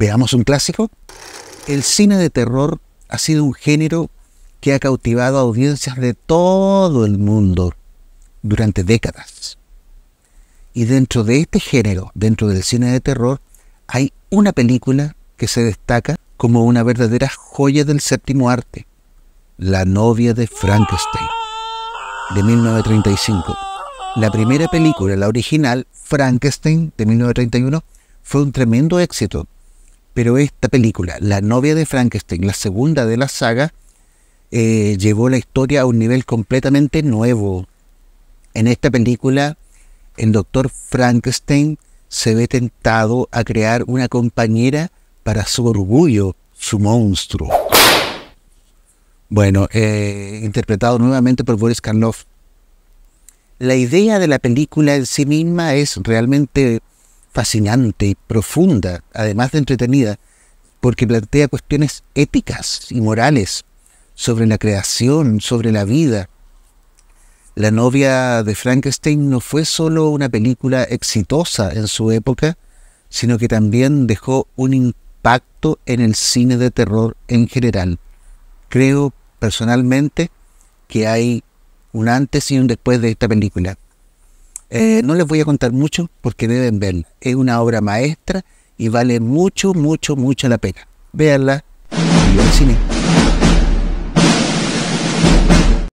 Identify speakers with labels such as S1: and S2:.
S1: Veamos un clásico. El cine de terror ha sido un género que ha cautivado a audiencias de todo el mundo durante décadas. Y dentro de este género, dentro del cine de terror, hay una película que se destaca como una verdadera joya del séptimo arte, La novia de Frankenstein, de 1935. La primera película, la original, Frankenstein, de 1931, fue un tremendo éxito pero esta película, La novia de Frankenstein, la segunda de la saga, eh, llevó la historia a un nivel completamente nuevo. En esta película, el doctor Frankenstein se ve tentado a crear una compañera para su orgullo, su monstruo. Bueno, eh, interpretado nuevamente por Boris Karloff. La idea de la película en sí misma es realmente fascinante y profunda, además de entretenida, porque plantea cuestiones éticas y morales sobre la creación, sobre la vida. La novia de Frankenstein no fue solo una película exitosa en su época, sino que también dejó un impacto en el cine de terror en general. Creo personalmente que hay un antes y un después de esta película. Eh, no les voy a contar mucho porque deben verla. Es una obra maestra y vale mucho, mucho, mucho la pena. Véanla y al cine.